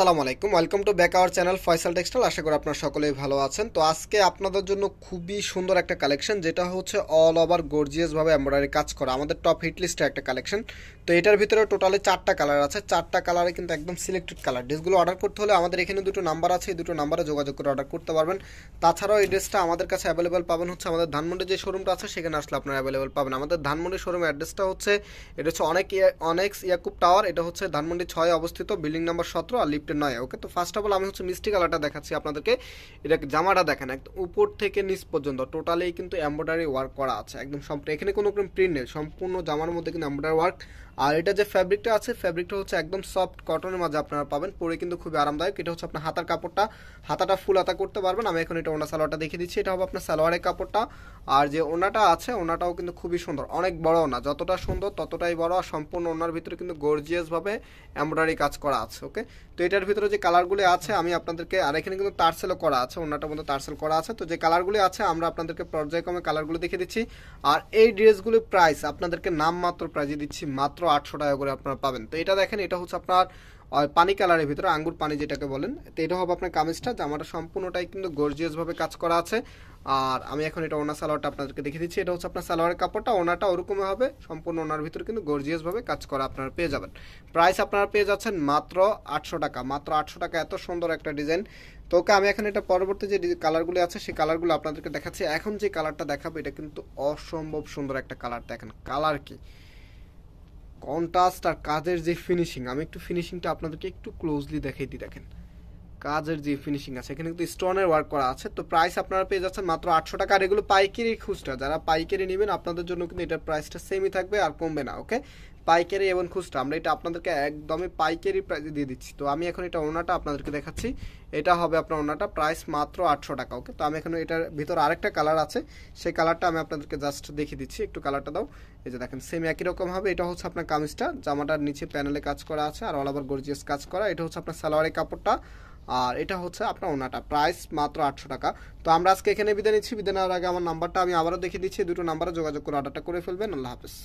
আসসালামু আলাইকুম welcome to back our channel Faisal textile আশা করি আপনারা সকলেই ভালো আছেন তো আজকে আপনাদের জন্য খুবই সুন্দর একটা কালেকশন যেটা হচ্ছে অল ওভার গর্জিয়াসভাবে এমব্রয়ডারি কাজ করা আমাদের টপ হিট লিস্টে একটা কালেকশন তো এটার ভিতরে টোটালে চারটা কালার আছে চারটা কালারে কিন্তু একদম সিলেক্টেড কালার ড্রেসগুলো অর্ডার করতে হলে আমাদের এখানে দুটো নাম্বার আছে এই দুটো নাম্বারে যোগাযোগ করে অর্ডার করতে পারবেন তাছাড়াও এই ড্রেসটা আমাদের কাছে অ্যাভেলেবেল পাবেন হচ্ছে আমাদের ধানমন্ডি যে শোরুমটা আছে সেখানে আসলে আপনারা অ্যাভেলেবেল পাবেন আমাদের ধানমন্ডি শোরুমের অ্যাড্রেসটা হচ্ছে এটা হচ্ছে অনেক অনেক ইয়াকুব টাওয়ার এটা হচ্ছে ধানমন্ডি ছয় অবস্থিত বিল্ডিং নাম্বার সতেরো আর লিফটের নয় ওকে তো ফার্স্ট অফ অল আমি হচ্ছে মিষ্টি কালারটা দেখাচ্ছি আপনাদেরকে এটা জামাটা দেখেন একদম উপর থেকে নিচ পর্যন্ত টোটালি কিন্তু এম্ব্রয়ডারি ওয়ার্ক করা আছে একদম সম্পূর্ণ এখানে কোনো প্রিন্ট নেই সম্পূর্ণ জামার মধ্যে কিন্তু এমব্রয়ডারি ওয়ার্ক আর এটা যে ফ্যাব্রিকটা আছে ফ্যাব্রিকটা হচ্ছে একদম সফট কটনের মাঝে আপনারা পাবেন পরে কিন্তু খুবই আরামদায়ক এটা হচ্ছে আপনার হাতার কাপড়টা হাতাটা ফুল হাতা করতে পারবেন আমি এখন এটা ওনা সালোয়ারটা দেখিয়ে দিচ্ছি এটা হবে আপনার সালোয়ারের কাপড়টা আর যে ওনাটা আছে ওনাটাও কিন্তু খুবই সুন্দর অনেক বড় ওনা যতটা সুন্দর ততটাই বড় আর সম্পূর্ণ ওনার ভিতরে কিন্তু গর্জিয়াসভাবে এমব্রয়ডারি কাজ করা আছে ওকে তো এটার ভিতরে যে কালারগুলি আছে আমি আপনাদেরকে আর এখানে কিন্তু তারসেলও করা আছে ওনাটার মধ্যে তারসেল করা আছে তো যে কালারগুলি আছে আমরা আপনাদেরকে পর্যায়ক্রমে কালারগুলো দেখে দিচ্ছি আর এই ড্রেসগুলির প্রাইস আপনাদেরকে নামমাত্র প্রাইজে দিচ্ছি মাত্র আটশো টাকা করে আপনারা পাবেন তো এটা দেখেন এটা হচ্ছে আপনার পানি কালারের ভিতরে আঙ্গুর পানি যেটাকে বলেন তো এটা হবে আপনার কামিজটা জামাটা সম্পূর্ণটাই কিন্তু গর্জিয়াসভাবে কাজ করা আছে আর আমি এখন এটা ওনার সালোয়ারটা আপনাদেরকে দেখিয়ে দিচ্ছি এটা হচ্ছে আপনার সালোয়ারের কাপড়টা ওনাটা ওরকমই হবে সম্পূর্ণ ওনার ভিতরে কিন্তু গর্জিয়াসভাবে কাজ করা আপনারা পেয়ে যাবেন প্রাইস আপনারা পেয়ে যাচ্ছেন মাত্র আটশো টাকা মাত্র আটশো টাকা এত সুন্দর একটা ডিজাইন তো ওকে আমি এখন এটা পরবর্তী যে কালারগুলো আছে সেই কালারগুলো আপনাদেরকে দেখাচ্ছি এখন যে কালারটা দেখাবো এটা কিন্তু অসম্ভব সুন্দর একটা কালার দেখেন কালার কি কন্ট্রাস্ট আর কাজের যে ফিনিশিং আমি একটু ফিনিশিংটা আপনাদেরকে একটু ক্লোজলি দেখাই দিই দেখেন কাজের যে ফিনিশিং আছে এখানে কিন্তু স্টোনের ওয়ার্ক করা আছে তো প্রাইস আপনারা পেয়ে যাচ্ছেন মাত্র আটশো টাকা আর এগুলো পাইকারি খুচরা যারা পাইকারি নেবেন আপনাদের জন্য কিন্তু এটার প্রাইসটা সেমই থাকবে আর কমবে না ওকে পাইকারি এবং খুচরা আমরা এটা আপনাদেরকে একদমই পাইকারি প্রাইসে দিয়ে দিচ্ছি তো আমি এখন এটা ওনাটা আপনাদেরকে দেখাচ্ছি এটা হবে আপনার ওনাটা প্রাইস মাত্র আটশো টাকা ওকে তো আমি এখন এটার ভিতর আরেকটা কালার আছে সেই কালারটা আমি আপনাদেরকে জাস্ট দেখিয়ে দিচ্ছি একটু কালারটা দাও এই যে দেখেন সেম একই রকম হবে এটা হচ্ছে আপনার কামিজটা জামাটার নিচে প্যানেলে কাজ করা আছে আর অল ওভার গর্জিয়াস কাজ করা এটা হচ্ছে আপনার সালোয়ারের কাপড়টা আর এটা হচ্ছে আপনার ওনাটা প্রাইস মাত্র আটশো টাকা তো আমরা আজকে এখানে বিদায় নিচ্ছি বিদায় নেওয়ার আগে আমার নাম্বারটা আমি আবারও দেখিয়ে দিচ্ছি দুটো নাম্বারে যোগাযোগ করে অর্ডারটা করে ফেলবেন আল্লাহ হাফেজ